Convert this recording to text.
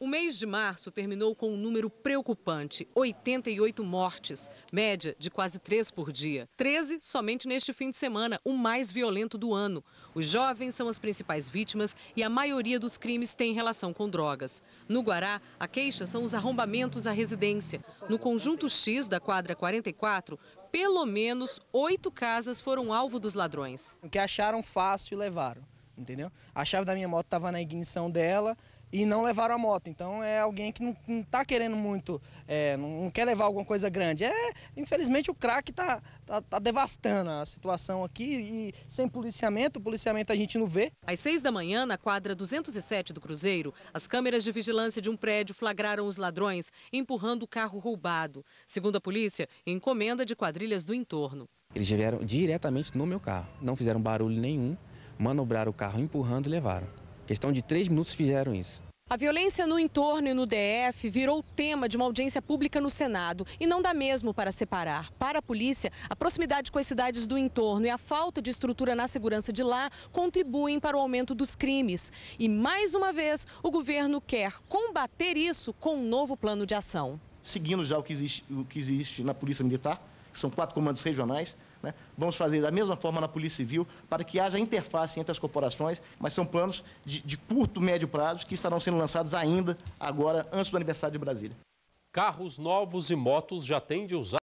O mês de março terminou com um número preocupante: 88 mortes, média de quase três por dia. 13 somente neste fim de semana, o mais violento do ano. Os jovens são as principais vítimas e a maioria dos crimes tem relação com drogas. No Guará, a queixa são os arrombamentos à residência. No conjunto X da quadra 44, pelo menos oito casas foram alvo dos ladrões. O que acharam fácil levaram, entendeu? A chave da minha moto estava na ignição dela e não levaram a moto. Então é alguém que não, está querendo muito, é, não, quer levar alguma coisa grande. É, infelizmente o crack está tá, tá, devastando a situação aqui e sem policiamento, o policiamento a gente não vê. Às seis da manhã, na quadra 207 do Cruzeiro, as câmeras de vigilância de um prédio flagraram os ladrões empurrando o carro roubado. Segundo a polícia, encomenda de quadrilhas do entorno. Eles vieram diretamente no meu carro, não fizeram barulho nenhum, manobraram o carro empurrando e levaram. Questão de três minutos fizeram isso. A violência no entorno e no DF virou tema de uma audiência pública no Senado e não dá mesmo para separar. Para a polícia, a proximidade com as cidades do entorno e a falta de estrutura na segurança de lá contribuem para o aumento dos crimes. E mais uma vez, o governo quer combater isso com um novo plano de ação. Seguindo já o que existe, o que existe na Polícia Militar, que são quatro comandos regionais, né? Vamos fazer da mesma forma na Polícia Civil para que haja interface entre as corporações, mas são planos de, de curto, médio prazo que estarão sendo lançados ainda agora, antes do aniversário de Brasília. Carros novos e motos já têm de usar